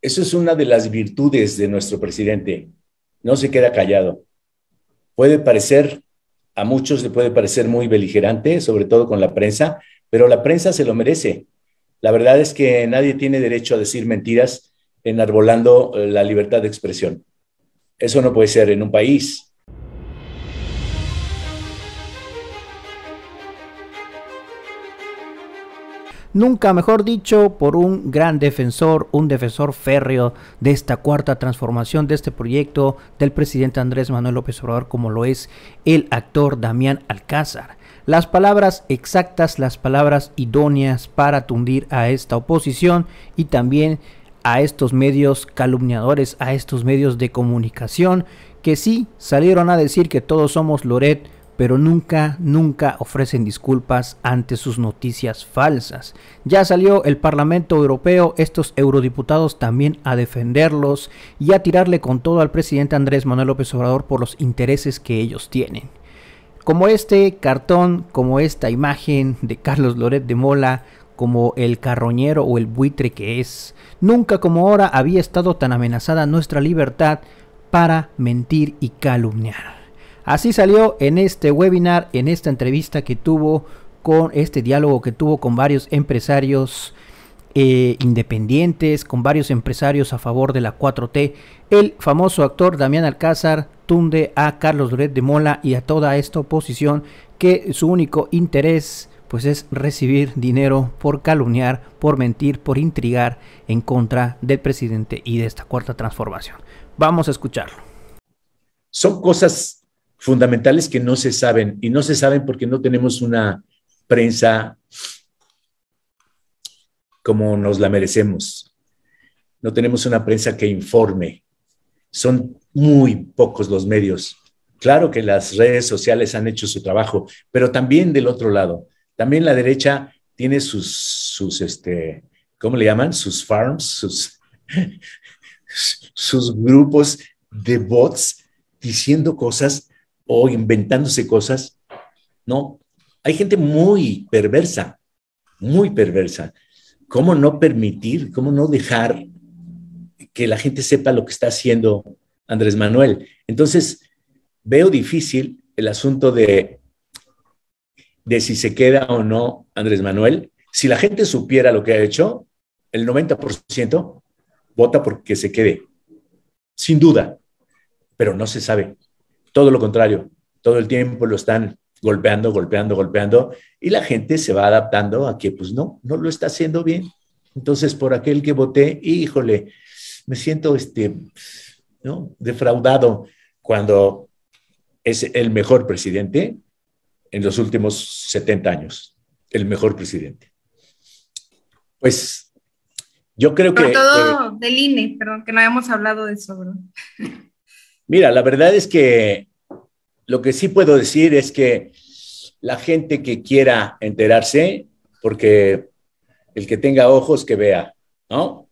eso es una de las virtudes de nuestro presidente. No se queda callado. Puede parecer, a muchos le puede parecer muy beligerante, sobre todo con la prensa, pero la prensa se lo merece. La verdad es que nadie tiene derecho a decir mentiras enarbolando eh, la libertad de expresión. Eso no puede ser en un país. nunca mejor dicho, por un gran defensor, un defensor férreo de esta cuarta transformación, de este proyecto del presidente Andrés Manuel López Obrador, como lo es el actor Damián Alcázar. Las palabras exactas, las palabras idóneas para tundir a esta oposición y también a estos medios calumniadores, a estos medios de comunicación que sí salieron a decir que todos somos Loret pero nunca, nunca ofrecen disculpas ante sus noticias falsas. Ya salió el Parlamento Europeo, estos eurodiputados también a defenderlos y a tirarle con todo al presidente Andrés Manuel López Obrador por los intereses que ellos tienen. Como este cartón, como esta imagen de Carlos Loret de Mola, como el carroñero o el buitre que es. Nunca como ahora había estado tan amenazada nuestra libertad para mentir y calumniar. Así salió en este webinar, en esta entrevista que tuvo con este diálogo que tuvo con varios empresarios eh, independientes, con varios empresarios a favor de la 4T, el famoso actor Damián Alcázar tunde a Carlos Duret de Mola y a toda esta oposición que su único interés pues es recibir dinero por calumniar, por mentir, por intrigar en contra del presidente y de esta cuarta transformación. Vamos a escucharlo. Son cosas fundamentales que no se saben y no se saben porque no tenemos una prensa como nos la merecemos. No tenemos una prensa que informe. Son muy pocos los medios. Claro que las redes sociales han hecho su trabajo, pero también del otro lado, también la derecha tiene sus, sus este, ¿cómo le llaman? Sus farms, sus, sus grupos de bots diciendo cosas o inventándose cosas, ¿no? Hay gente muy perversa, muy perversa. ¿Cómo no permitir, cómo no dejar que la gente sepa lo que está haciendo Andrés Manuel? Entonces, veo difícil el asunto de, de si se queda o no Andrés Manuel. Si la gente supiera lo que ha hecho, el 90% vota porque se quede, sin duda, pero no se sabe. Todo lo contrario, todo el tiempo lo están golpeando, golpeando, golpeando, y la gente se va adaptando a que, pues no, no lo está haciendo bien. Entonces, por aquel que voté, híjole, me siento este, ¿no? defraudado cuando es el mejor presidente en los últimos 70 años, el mejor presidente. Pues yo creo que... todo eh, del INE, perdón, que no habíamos hablado de eso, bro. Mira, la verdad es que lo que sí puedo decir es que la gente que quiera enterarse, porque el que tenga ojos que vea, ¿no?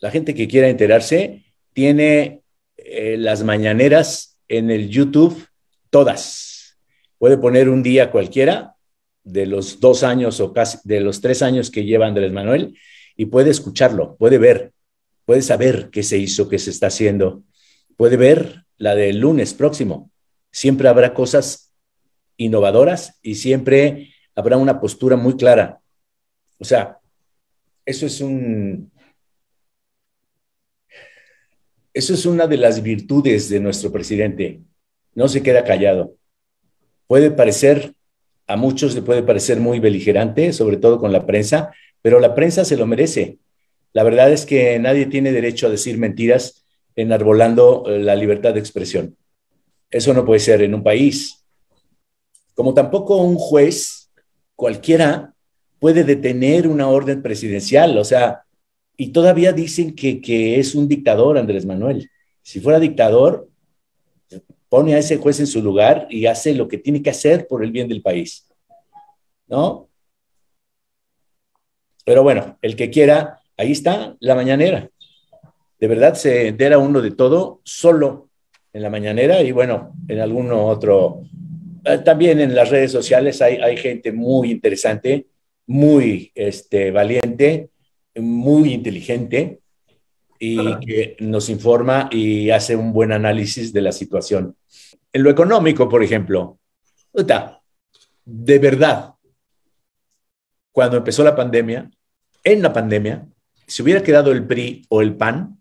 La gente que quiera enterarse tiene eh, las mañaneras en el YouTube todas. Puede poner un día cualquiera de los dos años o casi de los tres años que lleva Andrés Manuel y puede escucharlo, puede ver, puede saber qué se hizo, qué se está haciendo, puede ver la del lunes próximo. Siempre habrá cosas innovadoras y siempre habrá una postura muy clara. O sea, eso es un... Eso es una de las virtudes de nuestro presidente. No se queda callado. Puede parecer, a muchos le puede parecer muy beligerante, sobre todo con la prensa, pero la prensa se lo merece. La verdad es que nadie tiene derecho a decir mentiras enarbolando eh, la libertad de expresión. Eso no puede ser en un país. Como tampoco un juez cualquiera puede detener una orden presidencial, o sea, y todavía dicen que, es un dictador Andrés Manuel. Si fuera dictador, pone a ese juez en su lugar y hace lo que tiene que hacer por el bien del país. ¿No? Pero bueno, el que quiera, ahí está la mañanera de verdad se entera uno de todo solo en la mañanera y bueno, en alguno otro. Eh, también en las redes sociales hay, gente muy interesante, muy este, valiente, muy inteligente y que nos informa y hace un buen análisis de la situación. En lo económico, por ejemplo, de verdad, cuando empezó la pandemia, en la pandemia, si hubiera quedado el PRI o el PAN,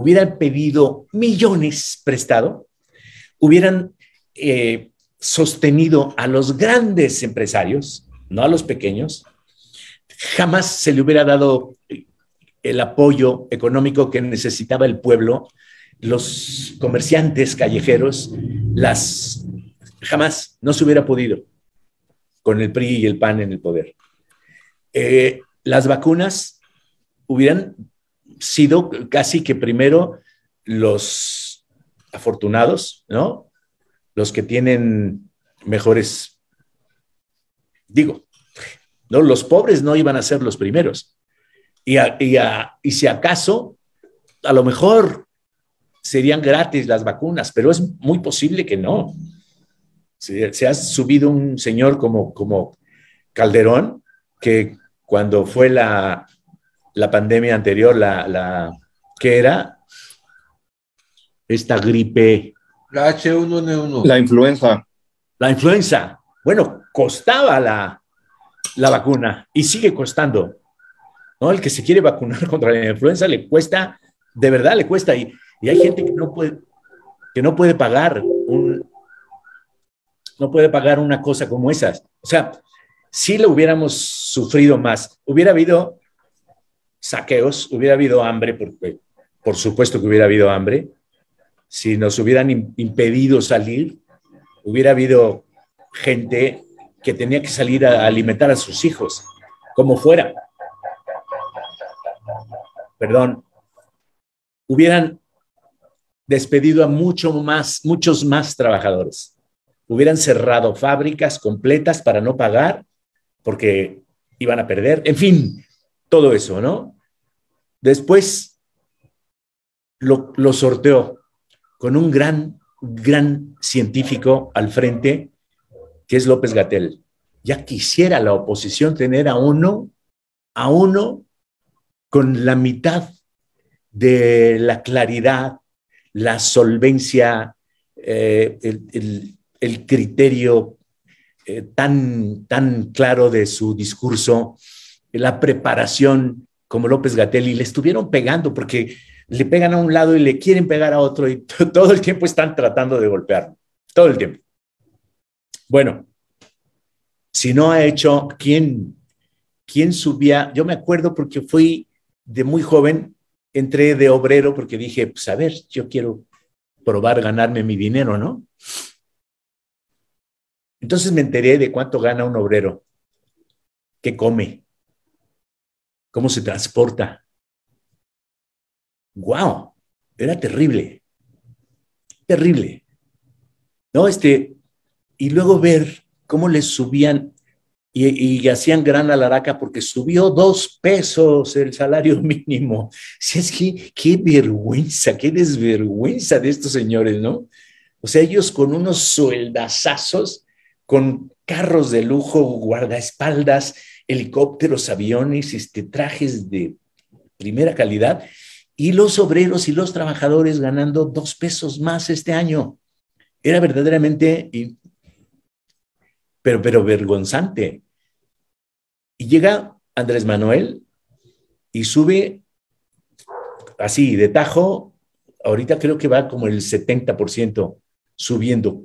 hubieran pedido millones prestado, hubieran eh, sostenido a los grandes empresarios, no a los pequeños, jamás se le hubiera dado el apoyo económico que necesitaba el pueblo, los comerciantes callejeros, las jamás no se hubiera podido con el PRI y el PAN en el poder. Eh, las vacunas hubieran sido casi que primero los afortunados, ¿no? Los que tienen mejores, digo, ¿no? Los pobres no iban a ser los primeros. Y, y, si acaso, a lo mejor serían gratis las vacunas, pero es muy posible que no. Se, ha subido un señor como, como Calderón, que cuando fue la la pandemia anterior, la, la ¿qué era? Esta gripe. La H1N1. La influenza. La influenza. Bueno, costaba la, vacuna y sigue costando. ¿no? El que se quiere vacunar contra la influenza le cuesta, de verdad le cuesta. Y, y hay gente que no puede, que no puede pagar un, no puede pagar una cosa como esas. O sea, si lo hubiéramos sufrido más, hubiera habido saqueos, hubiera habido hambre, porque eh, por supuesto que hubiera habido hambre, si nos hubieran impedido salir, hubiera habido gente que tenía que salir a alimentar a sus hijos, como fuera. Perdón, hubieran despedido a mucho más, muchos más trabajadores. Hubieran cerrado fábricas completas para no pagar porque iban a perder. En fin, todo eso, ¿no? Después lo, sorteó con un gran, gran científico al frente, que es López Gatel. Ya quisiera la oposición tener a uno, a uno con la mitad de la claridad, la solvencia, eh, el, criterio eh, tan claro de su discurso, la preparación como López Gatelli le estuvieron pegando porque le pegan a un lado y le quieren pegar a otro y todo el tiempo están tratando de golpearlo, todo el tiempo. Bueno, si no ha hecho, ¿quién, quién subía? Yo me acuerdo porque fui de muy joven, entré de obrero porque dije, pues a ver, yo quiero probar ganarme mi dinero, ¿no? Entonces me enteré de cuánto gana un obrero, que come, cómo se transporta. ¡Wow! Era terrible. Terrible. ¿No? Este, y luego ver cómo les subían y, hacían gran alaraca porque subió dos pesos el salario mínimo. Si es que, qué vergüenza, qué desvergüenza de estos señores, ¿no? O sea, ellos con unos sueldazazos, con carros de lujo, guardaespaldas, helicópteros, aviones, este, trajes de primera calidad y los obreros y los trabajadores ganando dos pesos más este año. Era verdaderamente, pero, pero vergonzante. Y llega Andrés Manuel y sube así de tajo, ahorita creo que va como el 70% subiendo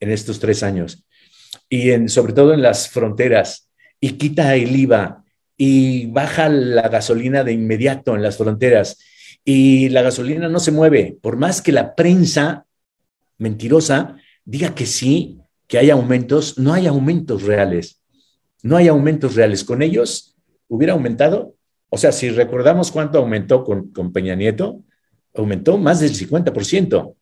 en estos tres años. Y sobre todo en las fronteras, y quita el IVA y baja la gasolina de inmediato en las fronteras y la gasolina no se mueve, por más que la prensa mentirosa diga que sí, que hay aumentos, no hay aumentos reales. No hay aumentos reales. Con ellos hubiera aumentado, o sea, si recordamos cuánto aumentó con, Peña Nieto, aumentó más del 50%.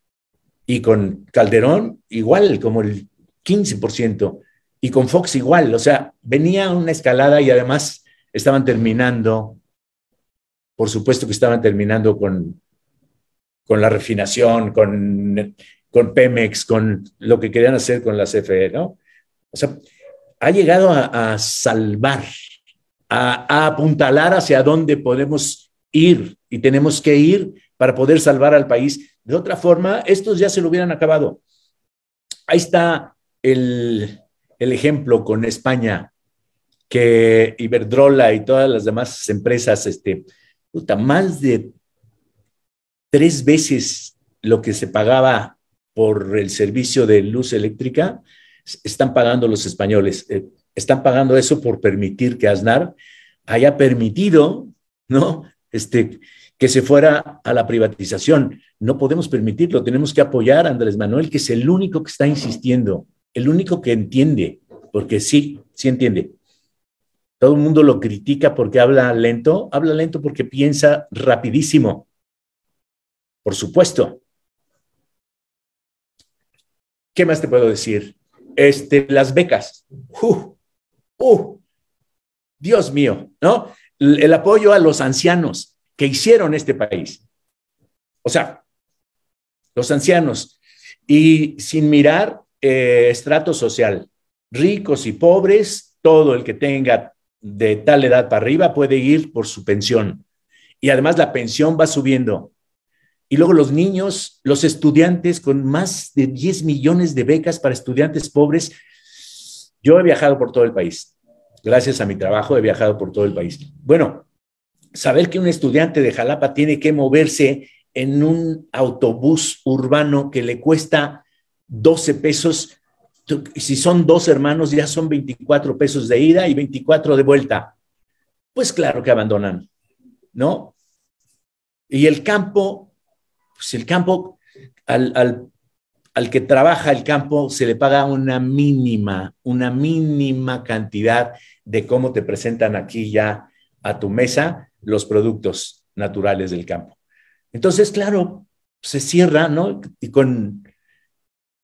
Y con Calderón, igual, como el 15%. Y con Fox igual, o sea, venía una escalada y además estaban terminando, por supuesto que estaban terminando con, con la refinación, con, con Pemex, con lo que querían hacer con la CFE, ¿no? O sea, ha llegado a, salvar, a apuntalar hacia dónde podemos ir y tenemos que ir para poder salvar al país. De otra forma, estos ya se lo hubieran acabado. Ahí está el, el ejemplo con España, que Iberdrola y todas las demás empresas, este, más de tres veces lo que se pagaba por el servicio de luz eléctrica, están pagando los españoles. Eh, están pagando eso por permitir que Aznar haya permitido, ¿no? Este, que se fuera a la privatización. No podemos permitirlo, tenemos que apoyar a Andrés Manuel, que es el único que está insistiendo el único que entiende, porque sí, sí entiende. Todo el mundo lo critica porque habla lento, habla lento porque piensa rapidísimo, por supuesto. ¿Qué más te puedo decir? Este, las becas. Uh, uh, Dios mío, ¿no? El, el apoyo a los ancianos que hicieron este país. O sea, los ancianos. Y sin mirar eh, estrato social, ricos y pobres, todo el que tenga de tal edad para arriba puede ir por su pensión. Y además la pensión va subiendo. Y luego los niños, los estudiantes con más de 10 millones de becas para estudiantes pobres. Yo he viajado por todo el país. Gracias a mi trabajo he viajado por todo el país. Bueno, saber que un estudiante de Jalapa tiene que moverse en un autobús urbano que le cuesta 12 pesos. si son dos hermanos, ya son 24 pesos de ida y 24 de vuelta. Pues claro que abandonan, ¿no? Y el campo, pues el campo, al, al que trabaja el campo se le paga una mínima, una mínima cantidad de cómo te presentan aquí ya a tu mesa los productos naturales del campo. Entonces, claro, se cierra, ¿no? Y con,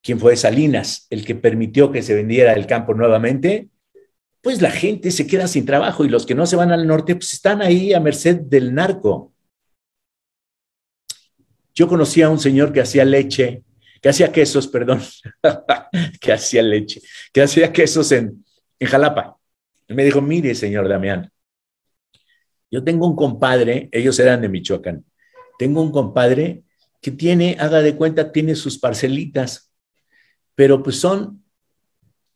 quien fue Salinas, el que permitió que se vendiera el campo nuevamente, pues la gente se queda sin trabajo y los que no se van al norte, pues están ahí a merced del narco. Yo conocí a un señor que hacía leche, que hacía quesos, perdón, que hacía leche, que hacía quesos en, Jalapa. me dijo, mire, señor Damián, yo tengo un compadre, ellos eran de Michoacán, tengo un compadre que tiene, haga de cuenta, tiene sus parcelitas pero pues son,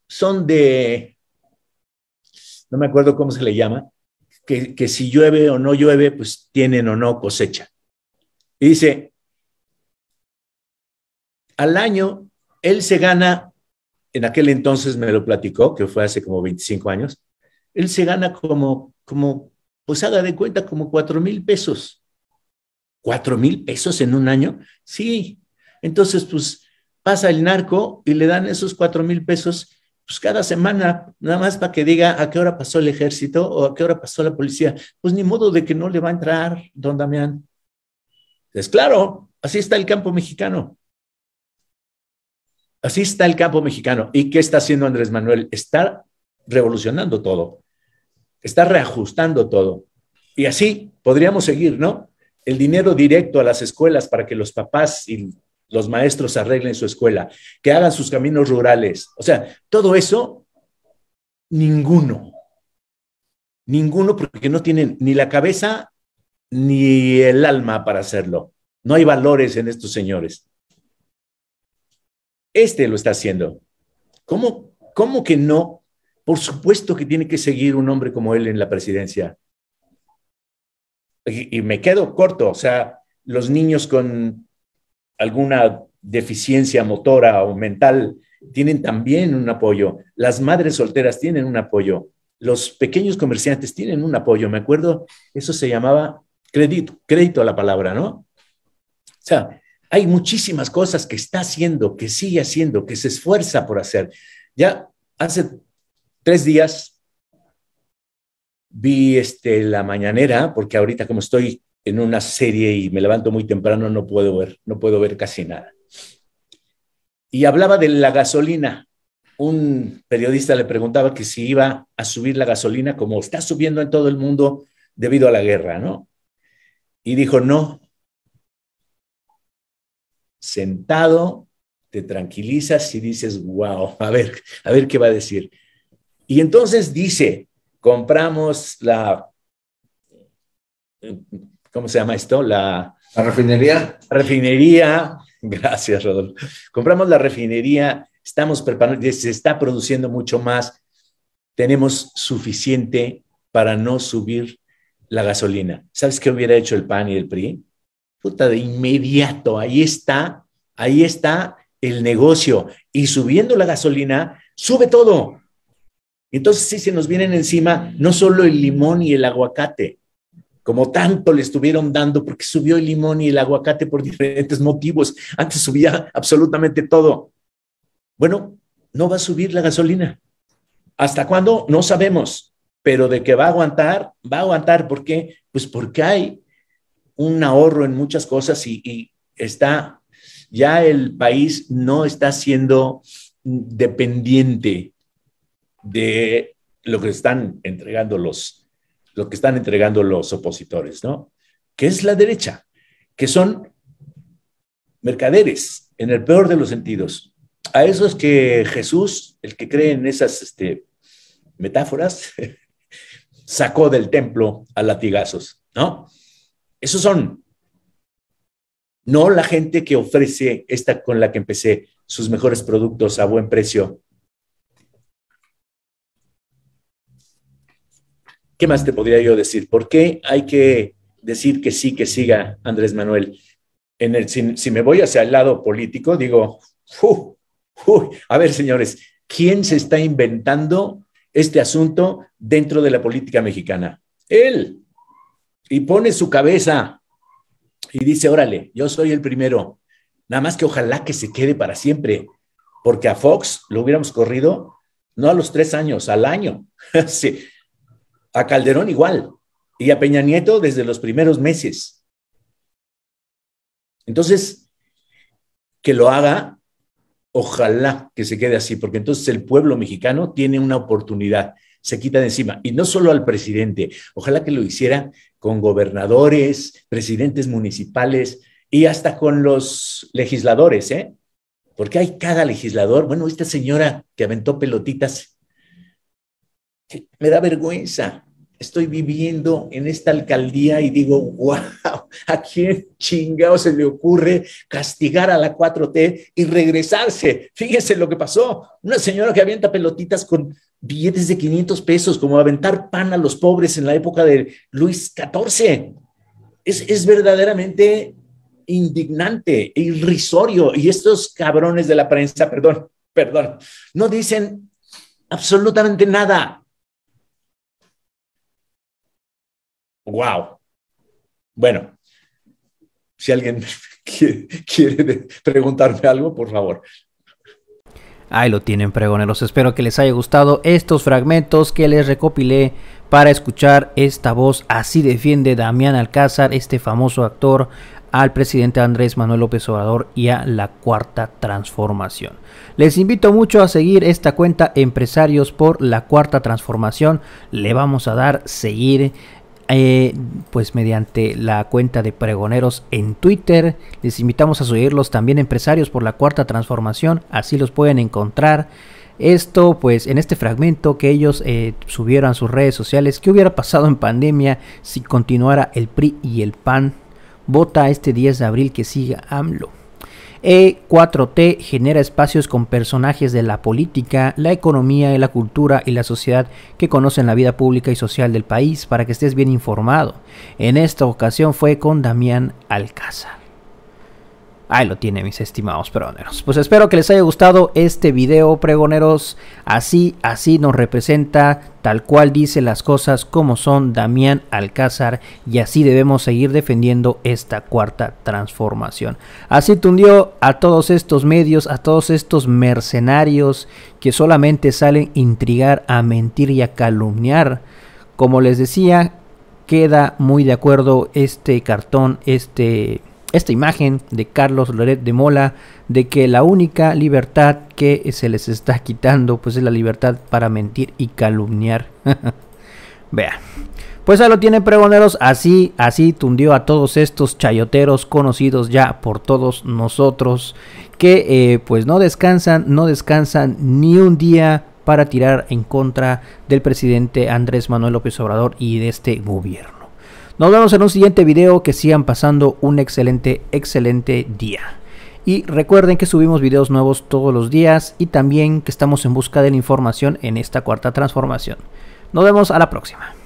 son de, no me acuerdo cómo se le llama, que, que si llueve o no llueve, pues tienen o no cosecha. Y dice, al año, él se gana, en aquel entonces me lo platicó, que fue hace como 25 años, él se gana como, como pues haga de cuenta, como 4 mil pesos. ¿Cuatro mil pesos en un año? Sí. Entonces, pues pasa el narco y le dan esos cuatro mil pesos pues cada semana, nada más para que diga a qué hora pasó el ejército o a qué hora pasó la policía. Pues ni modo de que no le va a entrar, don Damián. Es pues, claro, así está el campo mexicano. Así está el campo mexicano. ¿Y qué está haciendo Andrés Manuel? Está revolucionando todo. Está reajustando todo. Y así podríamos seguir, ¿no? El dinero directo a las escuelas para que los papás y los maestros arreglen su escuela, que hagan sus caminos rurales. O sea, todo eso, ninguno. Ninguno porque no tienen ni la cabeza ni el alma para hacerlo. No hay valores en estos señores. Este lo está haciendo. ¿Cómo, cómo que no? Por supuesto que tiene que seguir un hombre como él en la presidencia. Y, y me quedo corto, o sea, los niños con alguna deficiencia motora o mental, tienen también un apoyo. Las madres solteras tienen un apoyo. Los pequeños comerciantes tienen un apoyo. Me acuerdo, eso se llamaba crédito, crédito a la palabra, ¿no? O sea, hay muchísimas cosas que está haciendo, que sigue haciendo, que se esfuerza por hacer. Ya hace tres días vi este, la mañanera, porque ahorita como estoy en una serie y me levanto muy temprano, no puedo ver, no puedo ver casi nada. Y hablaba de la gasolina. Un periodista le preguntaba que si iba a subir la gasolina como está subiendo en todo el mundo debido a la guerra, ¿no? Y dijo, no. Sentado, te tranquilizas y dices, wow, a ver, a ver qué va a decir. Y entonces dice, compramos la ¿cómo se llama esto? La, refinería. refinería, gracias Rodolfo. Compramos la refinería, estamos preparando, se está produciendo mucho más, tenemos suficiente para no subir la gasolina. ¿Sabes qué hubiera hecho el PAN y el PRI? Puta, de inmediato, ahí está, ahí está el negocio. Y subiendo la gasolina, sube todo. Entonces sí se nos vienen encima no solo el limón y el aguacate, como tanto le estuvieron dando porque subió el limón y el aguacate por diferentes motivos. Antes subía absolutamente todo. Bueno, no va a subir la gasolina. ¿Hasta cuándo? No sabemos, pero de que va a aguantar, va a aguantar. ¿Por qué? Pues porque hay un ahorro en muchas cosas y, y está, ya el país no está siendo dependiente de lo que están entregando los lo que están entregando los opositores, ¿no? Que es la derecha, que son mercaderes en el peor de los sentidos. A esos que Jesús, el que cree en esas este, metáforas, sacó del templo a latigazos, ¿no? Esos son, no la gente que ofrece esta con la que empecé sus mejores productos a buen precio ¿Qué más te podría yo decir? ¿Por qué hay que decir que sí, que siga Andrés Manuel? En si, me voy hacia el lado político, digo, a ver, señores, ¿quién se está inventando este asunto dentro de la política mexicana? Él. Y pone su cabeza y dice, órale, yo soy el primero. Nada más que ojalá que se quede para siempre, porque a Fox lo hubiéramos corrido no a los tres años, al año. sí. A Calderón igual. Y a Peña Nieto desde los primeros meses. Entonces, que lo haga, ojalá que se quede así, porque entonces el pueblo mexicano tiene una oportunidad, se quita de encima. Y no solo al presidente, ojalá que lo hiciera con gobernadores, presidentes municipales y hasta con los legisladores, ¿eh? Porque hay cada legislador, bueno, esta señora que aventó pelotitas me da vergüenza. Estoy viviendo en esta alcaldía y digo, wow, ¿a quién chingado se le ocurre castigar a la 4T y regresarse? Fíjese lo que pasó. Una señora que avienta pelotitas con billetes de 500 pesos, como aventar pan a los pobres en la época de Luis XIV. Es, es verdaderamente indignante, e irrisorio. Y estos cabrones de la prensa, perdón, perdón, no dicen absolutamente nada. wow. Bueno, si alguien quiere preguntarme algo, por favor. Ahí lo tienen, pregoneros. Espero que les haya gustado estos fragmentos que les recopilé para escuchar esta voz. Así defiende Damián Alcázar, este famoso actor, al presidente Andrés Manuel López Obrador y a la cuarta transformación. Les invito mucho a seguir esta cuenta Empresarios por la cuarta transformación. Le vamos a dar seguir eh, pues mediante la cuenta de pregoneros en Twitter. Les invitamos a seguirlos también empresarios por la cuarta transformación, así los pueden encontrar. Esto pues en este fragmento que ellos eh, subieron a sus redes sociales, ¿qué hubiera pasado en pandemia si continuara el PRI y el PAN? Vota este 10 de abril que siga AMLO. E4T genera espacios con personajes de la política, la economía, la cultura y la sociedad que conocen la vida pública y social del país para que estés bien informado. En esta ocasión fue con Damián Alcázar. Ahí lo tiene, mis estimados pregoneros. Pues espero que les haya gustado este video, pregoneros. Así, así nos representa, tal cual dice las cosas como son Damián Alcázar. Y así debemos seguir defendiendo esta cuarta transformación. Así tundió a todos estos medios, a todos estos mercenarios que solamente salen a intrigar, a mentir y a calumniar. Como les decía, queda muy de acuerdo este cartón, este esta imagen de Carlos Loret de Mola de que la única libertad que se les está quitando pues es la libertad para mentir y calumniar. Vea. Pues ahí lo tienen pregoneros, así, así tundió a todos estos chayoteros conocidos ya por todos nosotros, que eh, pues no descansan, no descansan ni un día para tirar en contra del presidente Andrés Manuel López Obrador y de este gobierno. Nos vemos en un siguiente video. Que sigan pasando un excelente, excelente día. Y recuerden que subimos videos nuevos todos los días y también que estamos en busca de la información en esta cuarta transformación. Nos vemos a la próxima.